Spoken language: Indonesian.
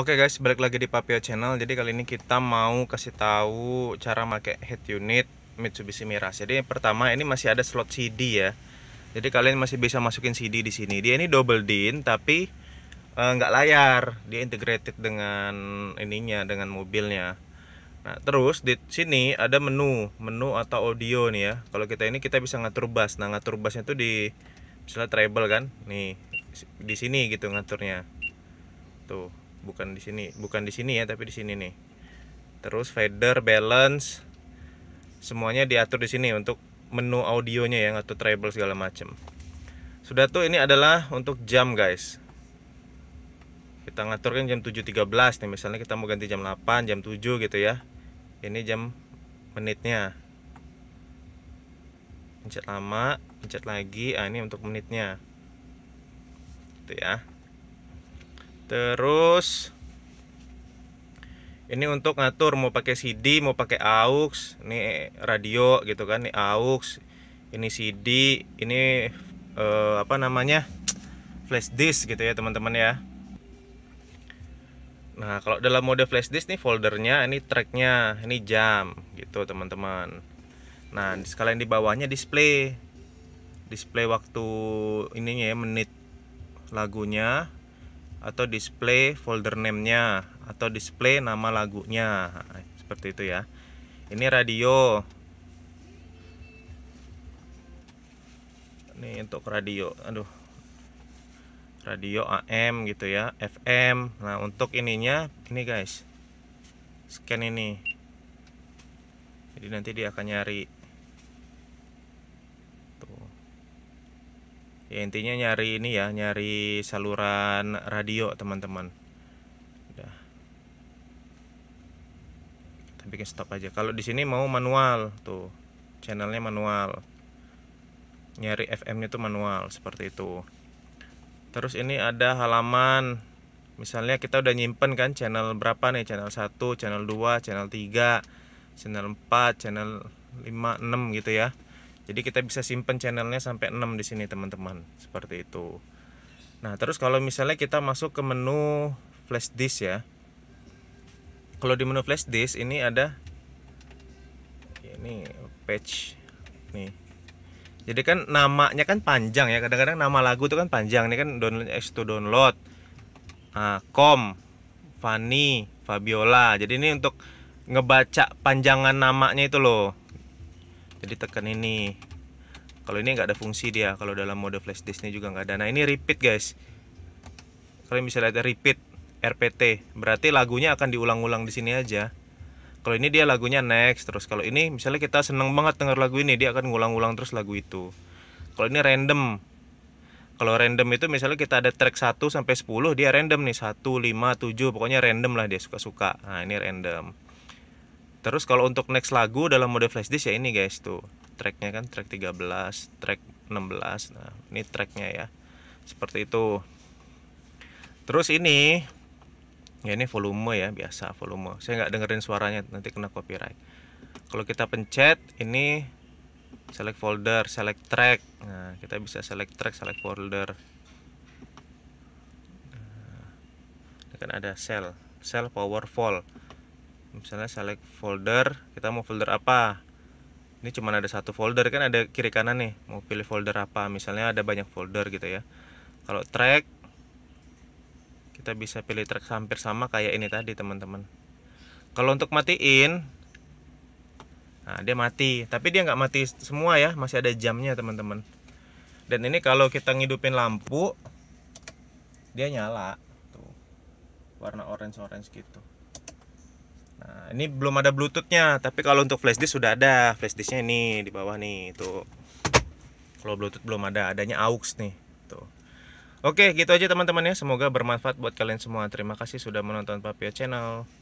Oke okay guys, balik lagi di Papio Channel. Jadi kali ini kita mau kasih tahu cara make head unit Mitsubishi Mirage. Jadi pertama ini masih ada slot CD ya. Jadi kalian masih bisa masukin CD di sini. Dia ini double din tapi eh, nggak e, layar. Dia integrated dengan ininya dengan mobilnya. Nah, terus di sini ada menu, menu atau audio nih ya. Kalau kita ini kita bisa ngatur bass. Nah, ngatur bassnya itu di misalnya treble kan. Nih, di sini gitu ngaturnya. Tuh bukan di sini bukan di sini ya tapi di sini nih terus fader balance semuanya diatur di sini untuk menu audionya ya atau treble segala macam sudah tuh ini adalah untuk jam guys kita ngaturkan jam 7.13 nih misalnya kita mau ganti jam 8 jam 7 gitu ya ini jam menitnya pencet lama pencet lagi ah ini untuk menitnya gitu ya terus ini untuk ngatur mau pakai CD mau pakai aux ini radio gitu kan ini aux ini CD ini eh, apa namanya flash disk gitu ya teman-teman ya nah kalau dalam mode flash disk nih foldernya ini tracknya ini jam gitu teman-teman nah sekalian di bawahnya display display waktu ininya ya menit lagunya atau display folder name atau display nama lagunya seperti itu ya ini radio ini untuk radio aduh radio AM gitu ya FM nah untuk ininya ini guys scan ini jadi nanti dia akan nyari ya intinya nyari ini ya nyari saluran radio teman-teman udah kita bikin stop aja kalau di sini mau manual tuh channelnya manual nyari FM-nya tuh manual seperti itu terus ini ada halaman misalnya kita udah nyimpen kan channel berapa nih channel 1 channel 2 channel 3 channel 4 channel 5 6 gitu ya jadi kita bisa simpen channelnya sampai 6 di sini teman-teman seperti itu nah terus kalau misalnya kita masuk ke menu flash disk ya kalau di menu flash disk ini ada ini patch nih jadi kan namanya kan panjang ya kadang-kadang nama lagu itu kan panjang ini kan download x download Nah, com Fanny Fabiola jadi ini untuk ngebaca panjangan namanya itu loh jadi tekan ini kalau ini nggak ada fungsi dia kalau dalam mode flash disk ini juga nggak ada nah ini repeat guys kalian bisa lihat repeat RPT berarti lagunya akan diulang-ulang di sini aja kalau ini dia lagunya next terus kalau ini misalnya kita seneng banget denger lagu ini dia akan ngulang-ulang terus lagu itu kalau ini random kalau random itu misalnya kita ada track 1 sampai 10 dia random nih 1 5 7 pokoknya random lah dia suka-suka nah ini random Terus kalau untuk next lagu dalam mode flash disk ya ini guys tuh tracknya kan track 13, track 16. Nah ini tracknya ya seperti itu. Terus ini ya ini volume ya biasa volume. Saya nggak dengerin suaranya nanti kena copyright. Kalau kita pencet ini select folder, select track. Nah kita bisa select track, select folder. Nah, ini kan ada cell, cell powerful misalnya select folder kita mau folder apa ini cuma ada satu folder kan ada kiri kanan nih mau pilih folder apa misalnya ada banyak folder gitu ya kalau track kita bisa pilih track hampir sama kayak ini tadi teman-teman kalau untuk matiin nah dia mati tapi dia nggak mati semua ya masih ada jamnya teman-teman dan ini kalau kita ngidupin lampu dia nyala tuh warna orange orange gitu Nah, ini belum ada bluetoothnya, tapi kalau untuk flash disk sudah ada. Flash disknya ini di bawah nih, tuh. Kalau bluetooth belum ada, adanya aux nih, tuh. Oke, gitu aja teman-teman ya. Semoga bermanfaat buat kalian semua. Terima kasih sudah menonton Papio Channel.